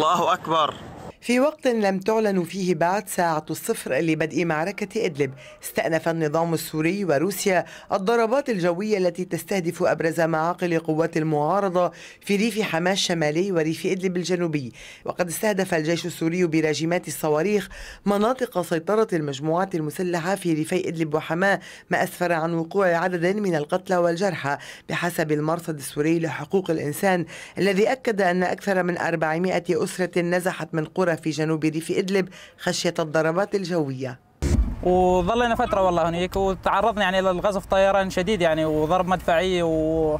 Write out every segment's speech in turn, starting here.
الله أكبر في وقت لم تعلن فيه بعد ساعة الصفر لبدء معركة إدلب استأنف النظام السوري وروسيا الضربات الجوية التي تستهدف أبرز معاقل قوات المعارضة في ريف حماة الشمالي وريف إدلب الجنوبي وقد استهدف الجيش السوري براجمات الصواريخ مناطق سيطرة المجموعات المسلحة في ريفي إدلب وحماة ما أسفر عن وقوع عدد من القتلى والجرحى بحسب المرصد السوري لحقوق الإنسان الذي أكد أن أكثر من 400 أسرة نزحت من قرى في جنوب ريف إدلب خشية الضربات الجوية وظلينا فترة والله هنيك وتعرضنا يعني للقصف طيران شديد يعني وضرب مدفعي و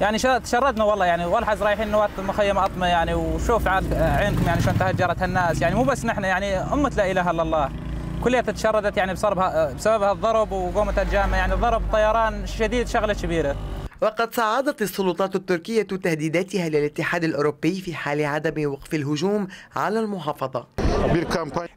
يعني تشردنا والله يعني والحز رايحين نوات المخيم أطمة يعني وشوف عينكم يعني شلون تهجرت هالناس يعني مو بس نحن يعني أمة لا إله إلا الله كلها تشردت يعني بسبب بسبب هالضرب وقومت الجامعة يعني ضرب طيران شديد شغلة كبيرة وقد صعدت السلطات التركية تهديداتها للاتحاد الأوروبي في حال عدم وقف الهجوم على المحافظة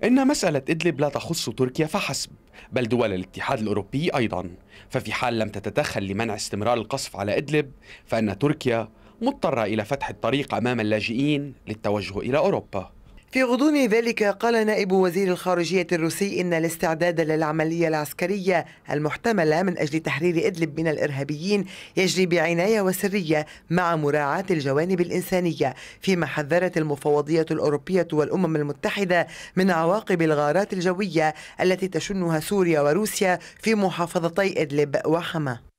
إن مسألة إدلب لا تخص تركيا فحسب بل دول الاتحاد الأوروبي أيضا ففي حال لم تتدخل لمنع استمرار القصف على إدلب فإن تركيا مضطرة إلى فتح الطريق أمام اللاجئين للتوجه إلى أوروبا في غضون ذلك قال نائب وزير الخارجية الروسي إن الاستعداد للعملية العسكرية المحتملة من أجل تحرير إدلب من الإرهابيين يجري بعناية وسرية مع مراعاة الجوانب الإنسانية فيما حذرت المفوضية الأوروبية والأمم المتحدة من عواقب الغارات الجوية التي تشنها سوريا وروسيا في محافظتي إدلب وحما